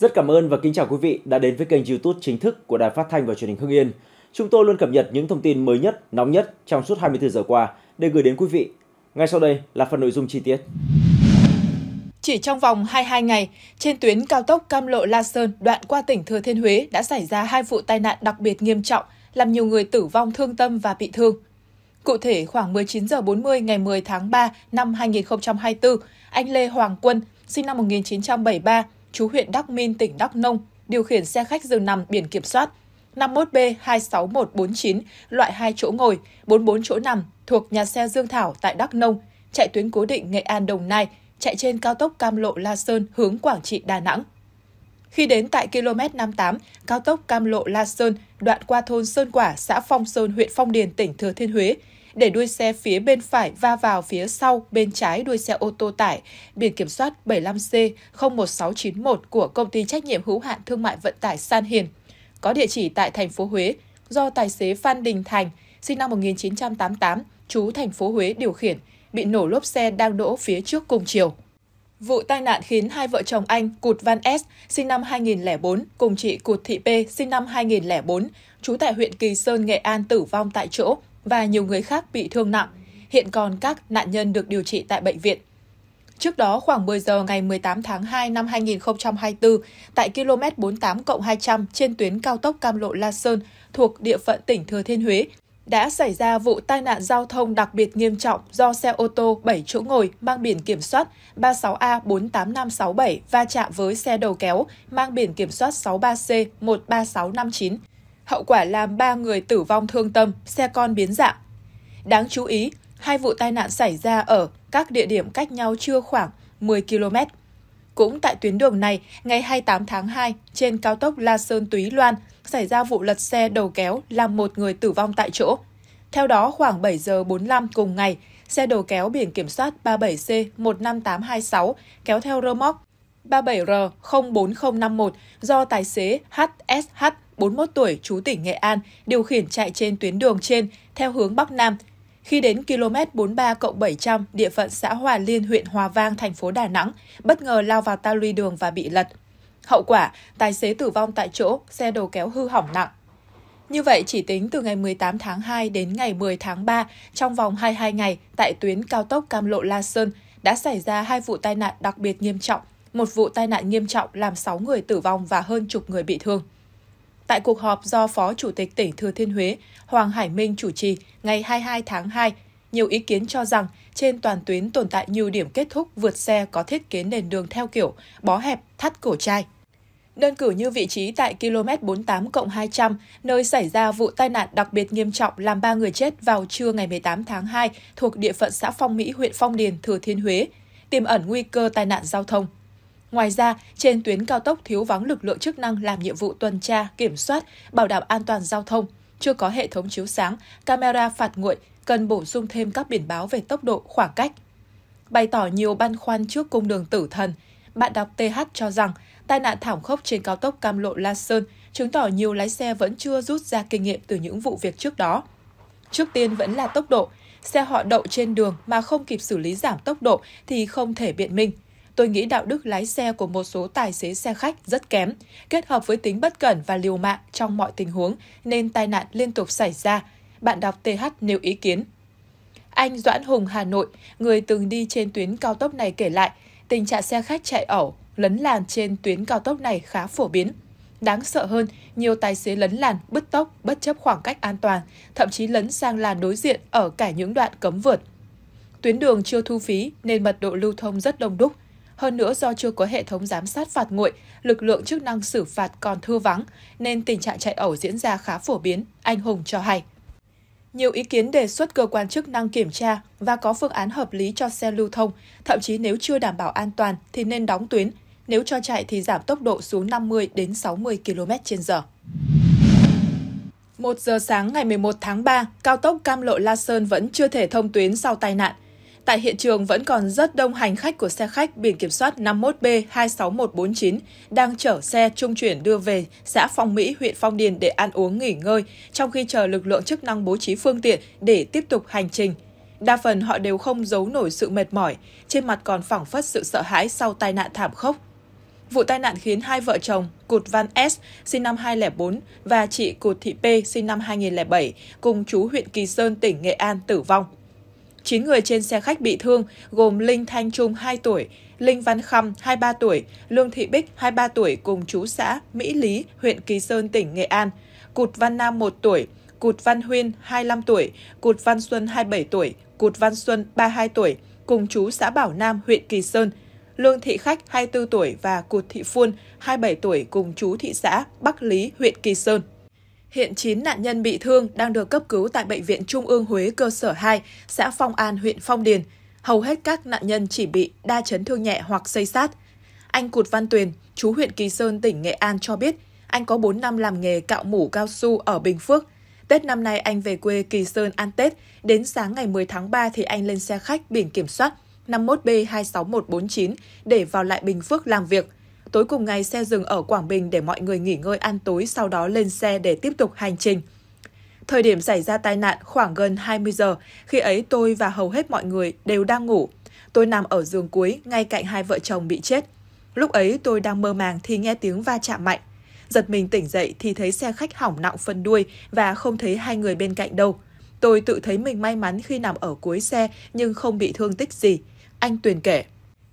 Rất cảm ơn và kính chào quý vị đã đến với kênh YouTube chính thức của Đài Phát thanh và Truyền hình Hưng Yên. Chúng tôi luôn cập nhật những thông tin mới nhất, nóng nhất trong suốt 24 giờ qua để gửi đến quý vị. Ngay sau đây là phần nội dung chi tiết. Chỉ trong vòng 22 ngày, trên tuyến cao tốc Cam Lộ La Sơn đoạn qua tỉnh Thừa Thiên Huế đã xảy ra hai vụ tai nạn đặc biệt nghiêm trọng, làm nhiều người tử vong thương tâm và bị thương. Cụ thể, khoảng 19 giờ 40 ngày 10 tháng 3 năm 2024, anh Lê Hoàng Quân, sinh năm 1973, chú huyện Đắk Minh tỉnh Đắk Nông, điều khiển xe khách dừng nằm biển kiểm soát 51B26149, loại 2 chỗ ngồi, 44 chỗ nằm, thuộc nhà xe Dương Thảo tại Đắk Nông, chạy tuyến cố định Nghệ An Đồng Nai, chạy trên cao tốc Cam Lộ La Sơn hướng Quảng Trị Đà Nẵng. Khi đến tại km 58, cao tốc Cam Lộ La Sơn đoạn qua thôn Sơn Quả, xã Phong Sơn, huyện Phong Điền, tỉnh Thừa Thiên Huế, để đuôi xe phía bên phải va vào phía sau bên trái đuôi xe ô tô tải biển kiểm soát 75C01691 của công ty trách nhiệm hữu hạn thương mại vận tải San Hiền, có địa chỉ tại thành phố Huế do tài xế Phan Đình Thành, sinh năm 1988, trú thành phố Huế điều khiển, bị nổ lốp xe đang đỗ phía trước cùng chiều. Vụ tai nạn khiến hai vợ chồng anh Cụt Văn S, sinh năm 2004, cùng chị Cụt Thị P, sinh năm 2004, trú tại huyện Kỳ Sơn, Nghệ An tử vong tại chỗ và nhiều người khác bị thương nặng. Hiện còn các nạn nhân được điều trị tại bệnh viện. Trước đó, khoảng 10 giờ ngày 18 tháng 2 năm 2024, tại km 48 200 trên tuyến cao tốc Cam Lộ La Sơn thuộc địa phận tỉnh Thừa Thiên Huế, đã xảy ra vụ tai nạn giao thông đặc biệt nghiêm trọng do xe ô tô 7 chỗ ngồi mang biển kiểm soát 36A48567 va chạm với xe đầu kéo mang biển kiểm soát 63C13659 hậu quả làm 3 người tử vong thương tâm, xe con biến dạng. Đáng chú ý, hai vụ tai nạn xảy ra ở các địa điểm cách nhau chưa khoảng 10 km. Cũng tại tuyến đường này, ngày 28 tháng 2, trên cao tốc La Sơn Túy Loan, xảy ra vụ lật xe đầu kéo làm một người tử vong tại chỗ. Theo đó, khoảng 7 giờ 45 cùng ngày, xe đầu kéo biển kiểm soát 37C15826 kéo theo rơ móc 37R04051 do tài xế HSH 41 tuổi, chú tỉnh Nghệ An, điều khiển chạy trên tuyến đường trên theo hướng Bắc Nam. Khi đến km 43 700, địa phận xã Hòa Liên, huyện Hòa Vang, thành phố Đà Nẵng, bất ngờ lao vào ta luy đường và bị lật. Hậu quả, tài xế tử vong tại chỗ, xe đầu kéo hư hỏng nặng. Như vậy, chỉ tính từ ngày 18 tháng 2 đến ngày 10 tháng 3, trong vòng 22 ngày, tại tuyến cao tốc Cam Lộ La Sơn, đã xảy ra hai vụ tai nạn đặc biệt nghiêm trọng, một vụ tai nạn nghiêm trọng làm 6 người tử vong và hơn chục người bị thương. Tại cuộc họp do Phó Chủ tịch tỉnh Thừa Thiên Huế Hoàng Hải Minh chủ trì ngày 22 tháng 2, nhiều ý kiến cho rằng trên toàn tuyến tồn tại nhiều điểm kết thúc vượt xe có thiết kế nền đường theo kiểu bó hẹp, thắt cổ chai. Đơn cử như vị trí tại km 48 200, nơi xảy ra vụ tai nạn đặc biệt nghiêm trọng làm 3 người chết vào trưa ngày 18 tháng 2 thuộc địa phận xã Phong Mỹ, huyện Phong Điền, Thừa Thiên Huế, tiềm ẩn nguy cơ tai nạn giao thông. Ngoài ra, trên tuyến cao tốc thiếu vắng lực lượng chức năng làm nhiệm vụ tuần tra, kiểm soát, bảo đảm an toàn giao thông, chưa có hệ thống chiếu sáng, camera phạt nguội, cần bổ sung thêm các biển báo về tốc độ, khoảng cách. Bày tỏ nhiều băn khoăn trước cung đường tử thần, bạn đọc TH cho rằng tai nạn thảm khốc trên cao tốc Cam Lộ La Sơn chứng tỏ nhiều lái xe vẫn chưa rút ra kinh nghiệm từ những vụ việc trước đó. Trước tiên vẫn là tốc độ, xe họ đậu trên đường mà không kịp xử lý giảm tốc độ thì không thể biện minh – tôi nghĩ đạo đức lái xe của một số tài xế xe khách rất kém, kết hợp với tính bất cẩn và liều mạng trong mọi tình huống nên tai nạn liên tục xảy ra. Bạn đọc TH nêu ý kiến. Anh Doãn Hùng Hà Nội, người từng đi trên tuyến cao tốc này kể lại, tình trạng xe khách chạy ẩu, lấn làn trên tuyến cao tốc này khá phổ biến. Đáng sợ hơn, nhiều tài xế lấn làn, bứt tốc, bất chấp khoảng cách an toàn, thậm chí lấn sang làn đối diện ở cả những đoạn cấm vượt. Tuyến đường chưa thu phí nên mật độ lưu thông rất đông đúc, hơn nữa do chưa có hệ thống giám sát phạt nguội, lực lượng chức năng xử phạt còn thưa vắng, nên tình trạng chạy ẩu diễn ra khá phổ biến, anh Hùng cho hay. Nhiều ý kiến đề xuất cơ quan chức năng kiểm tra và có phương án hợp lý cho xe lưu thông, thậm chí nếu chưa đảm bảo an toàn thì nên đóng tuyến, nếu cho chạy thì giảm tốc độ xuống 50 đến 60 km/h. một giờ sáng ngày 11 tháng 3, cao tốc Cam Lộ La Sơn vẫn chưa thể thông tuyến sau tai nạn. Tại hiện trường vẫn còn rất đông hành khách của xe khách biển kiểm soát 51B26149 đang chở xe trung chuyển đưa về xã Phong Mỹ, huyện Phong Điền để ăn uống nghỉ ngơi, trong khi chờ lực lượng chức năng bố trí phương tiện để tiếp tục hành trình. Đa phần họ đều không giấu nổi sự mệt mỏi, trên mặt còn phảng phất sự sợ hãi sau tai nạn thảm khốc. Vụ tai nạn khiến hai vợ chồng Cụt Văn S, sinh năm 2004, và chị Cụt Thị P, sinh năm 2007, cùng chú huyện Kỳ Sơn, tỉnh Nghệ An, tử vong. 9 người trên xe khách bị thương, gồm Linh Thanh Trung 2 tuổi, Linh Văn Khăm 23 tuổi, Lương Thị Bích 23 tuổi cùng chú xã Mỹ Lý, huyện Kỳ Sơn, tỉnh Nghệ An, Cụt Văn Nam 1 tuổi, Cụt Văn Huyên 25 tuổi, Cụt Văn Xuân 27 tuổi, Cụt Văn Xuân 32 tuổi, cùng chú xã Bảo Nam, huyện Kỳ Sơn, Lương Thị Khách 24 tuổi và Cụt Thị Phuôn 27 tuổi cùng chú thị xã Bắc Lý, huyện Kỳ Sơn. Hiện 9 nạn nhân bị thương đang được cấp cứu tại Bệnh viện Trung ương Huế cơ sở 2, xã Phong An, huyện Phong Điền. Hầu hết các nạn nhân chỉ bị đa chấn thương nhẹ hoặc xây sát. Anh Cụt Văn Tuyền, chú huyện Kỳ Sơn, tỉnh Nghệ An cho biết, anh có 4 năm làm nghề cạo mủ cao su ở Bình Phước. Tết năm nay anh về quê Kỳ Sơn ăn Tết, đến sáng ngày 10 tháng 3 thì anh lên xe khách biển kiểm soát 51B26149 để vào lại Bình Phước làm việc – Tối cùng ngày, xe dừng ở Quảng Bình để mọi người nghỉ ngơi ăn tối, sau đó lên xe để tiếp tục hành trình. Thời điểm xảy ra tai nạn khoảng gần 20 giờ, khi ấy tôi và hầu hết mọi người đều đang ngủ. Tôi nằm ở giường cuối, ngay cạnh hai vợ chồng bị chết. Lúc ấy tôi đang mơ màng thì nghe tiếng va chạm mạnh. Giật mình tỉnh dậy thì thấy xe khách hỏng nặng phần đuôi và không thấy hai người bên cạnh đâu. Tôi tự thấy mình may mắn khi nằm ở cuối xe nhưng không bị thương tích gì. Anh Tuyền kể.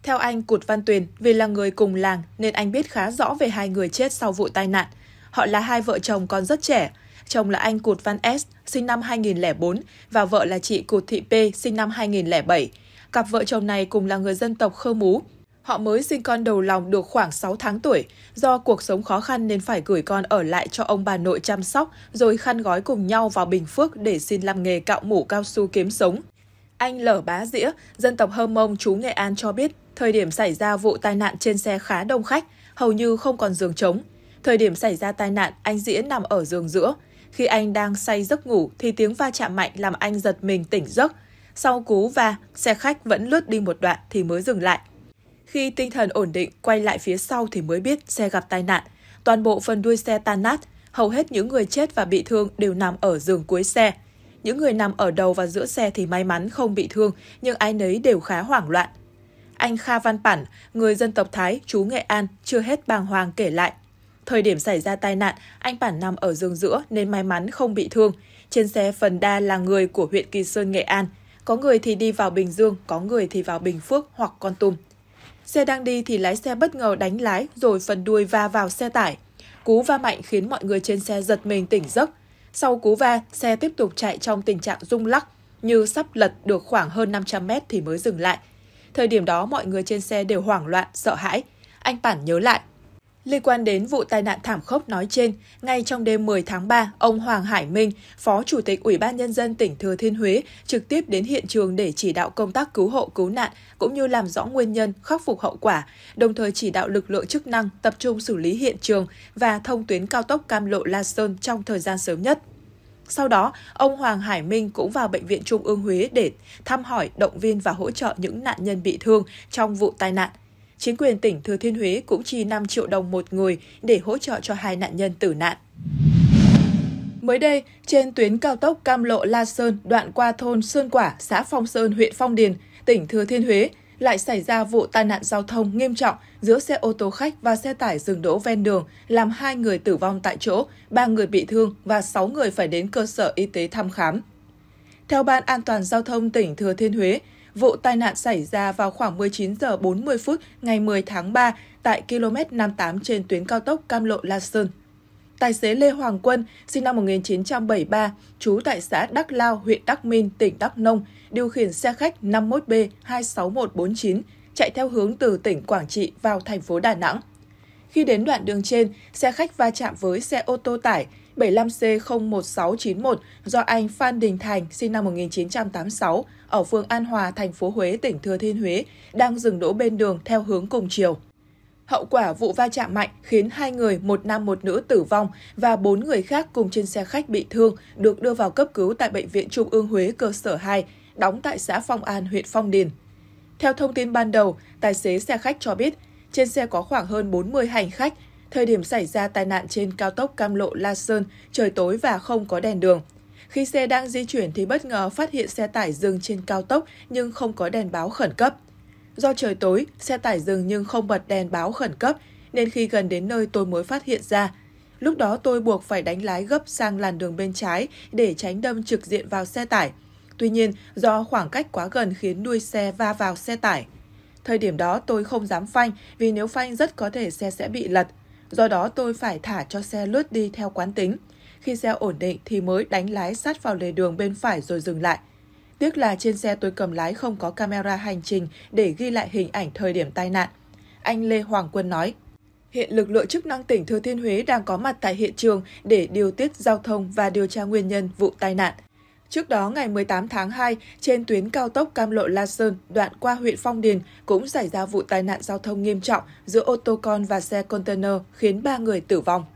Theo anh Cụt Văn Tuyền, vì là người cùng làng nên anh biết khá rõ về hai người chết sau vụ tai nạn. Họ là hai vợ chồng còn rất trẻ. Chồng là anh Cụt Văn S, sinh năm 2004, và vợ là chị Cụt Thị P, sinh năm 2007. Cặp vợ chồng này cùng là người dân tộc Khơ Mú. Họ mới sinh con đầu lòng được khoảng 6 tháng tuổi. Do cuộc sống khó khăn nên phải gửi con ở lại cho ông bà nội chăm sóc, rồi khăn gói cùng nhau vào Bình Phước để xin làm nghề cạo mũ cao su kiếm sống. Anh Lở Bá Dĩa, dân tộc Hơ Mông, chú Nghệ An cho biết, thời điểm xảy ra vụ tai nạn trên xe khá đông khách, hầu như không còn giường trống. Thời điểm xảy ra tai nạn, anh Dĩa nằm ở giường giữa. Khi anh đang say giấc ngủ thì tiếng va chạm mạnh làm anh giật mình tỉnh giấc. Sau cú va, xe khách vẫn lướt đi một đoạn thì mới dừng lại. Khi tinh thần ổn định, quay lại phía sau thì mới biết xe gặp tai nạn. Toàn bộ phần đuôi xe tan nát, hầu hết những người chết và bị thương đều nằm ở giường cuối xe. Những người nằm ở đầu và giữa xe thì may mắn không bị thương, nhưng ai nấy đều khá hoảng loạn. Anh Kha Văn Bản, người dân tộc Thái, chú Nghệ An, chưa hết bàng hoàng kể lại. Thời điểm xảy ra tai nạn, anh Bản nằm ở giường giữa nên may mắn không bị thương. Trên xe phần đa là người của huyện Kỳ Sơn, Nghệ An. Có người thì đi vào Bình Dương, có người thì vào Bình Phước hoặc Con Tum. Xe đang đi thì lái xe bất ngờ đánh lái rồi phần đuôi va vào xe tải. Cú va mạnh khiến mọi người trên xe giật mình tỉnh giấc. Sau cú va, xe tiếp tục chạy trong tình trạng rung lắc, như sắp lật được khoảng hơn 500 mét thì mới dừng lại. Thời điểm đó mọi người trên xe đều hoảng loạn, sợ hãi. Anh Bản nhớ lại, Liên quan đến vụ tai nạn thảm khốc nói trên, ngay trong đêm 10 tháng 3, ông Hoàng Hải Minh, Phó Chủ tịch Ủy ban Nhân dân tỉnh Thừa Thiên Huế, trực tiếp đến hiện trường để chỉ đạo công tác cứu hộ cứu nạn, cũng như làm rõ nguyên nhân, khắc phục hậu quả, đồng thời chỉ đạo lực lượng chức năng tập trung xử lý hiện trường và thông tuyến cao tốc Cam Lộ La Sơn trong thời gian sớm nhất. Sau đó, ông Hoàng Hải Minh cũng vào Bệnh viện Trung ương Huế để thăm hỏi, động viên và hỗ trợ những nạn nhân bị thương trong vụ tai nạn – Chính quyền tỉnh Thừa Thiên Huế cũng chi 5 triệu đồng một người để hỗ trợ cho hai nạn nhân tử nạn. Mới đây, trên tuyến cao tốc Cam Lộ La Sơn đoạn qua thôn Sơn Quả, xã Phong Sơn, huyện Phong Điền, tỉnh Thừa Thiên Huế lại xảy ra vụ tai nạn giao thông nghiêm trọng giữa xe ô tô khách và xe tải dừng đỗ ven đường, làm hai người tử vong tại chỗ, ba người bị thương và 6 người phải đến cơ sở y tế thăm khám. Theo Ban An toàn Giao thông tỉnh Thừa Thiên Huế, Vụ tai nạn xảy ra vào khoảng 19 giờ 40 phút ngày 10 tháng 3 tại km 58 trên tuyến cao tốc Cam Lộ La Sơn. Tài xế Lê Hoàng Quân, sinh năm 1973, trú tại xã Đắc Lao, huyện Đắc Minh, tỉnh Đắk Nông, điều khiển xe khách 51B26149 chạy theo hướng từ tỉnh Quảng Trị vào thành phố Đà Nẵng. Khi đến đoạn đường trên, xe khách va chạm với xe ô tô tải 75C01691 do anh Phan Đình Thành, sinh năm 1986, ở phường An Hòa, thành phố Huế, tỉnh Thừa Thiên Huế, đang dừng đỗ bên đường theo hướng cùng chiều. Hậu quả vụ va chạm mạnh khiến hai người, một nam một nữ tử vong và bốn người khác cùng trên xe khách bị thương được đưa vào cấp cứu tại Bệnh viện Trung ương Huế cơ sở 2, đóng tại xã Phong An, huyện Phong Điền. Theo thông tin ban đầu, tài xế xe khách cho biết trên xe có khoảng hơn 40 hành khách Thời điểm xảy ra tai nạn trên cao tốc Cam Lộ La Sơn, trời tối và không có đèn đường. Khi xe đang di chuyển thì bất ngờ phát hiện xe tải dừng trên cao tốc nhưng không có đèn báo khẩn cấp. Do trời tối, xe tải dừng nhưng không bật đèn báo khẩn cấp, nên khi gần đến nơi tôi mới phát hiện ra. Lúc đó tôi buộc phải đánh lái gấp sang làn đường bên trái để tránh đâm trực diện vào xe tải. Tuy nhiên, do khoảng cách quá gần khiến đuôi xe va vào xe tải. Thời điểm đó tôi không dám phanh vì nếu phanh rất có thể xe sẽ bị lật. Do đó tôi phải thả cho xe lướt đi theo quán tính. Khi xe ổn định thì mới đánh lái sát vào lề đường bên phải rồi dừng lại. Tiếc là trên xe tôi cầm lái không có camera hành trình để ghi lại hình ảnh thời điểm tai nạn. Anh Lê Hoàng Quân nói, hiện lực lượng chức năng tỉnh Thừa Thiên Huế đang có mặt tại hiện trường để điều tiết giao thông và điều tra nguyên nhân vụ tai nạn. Trước đó, ngày 18 tháng 2, trên tuyến cao tốc Cam Lộ La Sơn, đoạn qua huyện Phong Điền, cũng xảy ra vụ tai nạn giao thông nghiêm trọng giữa ô tô con và xe container khiến 3 người tử vong.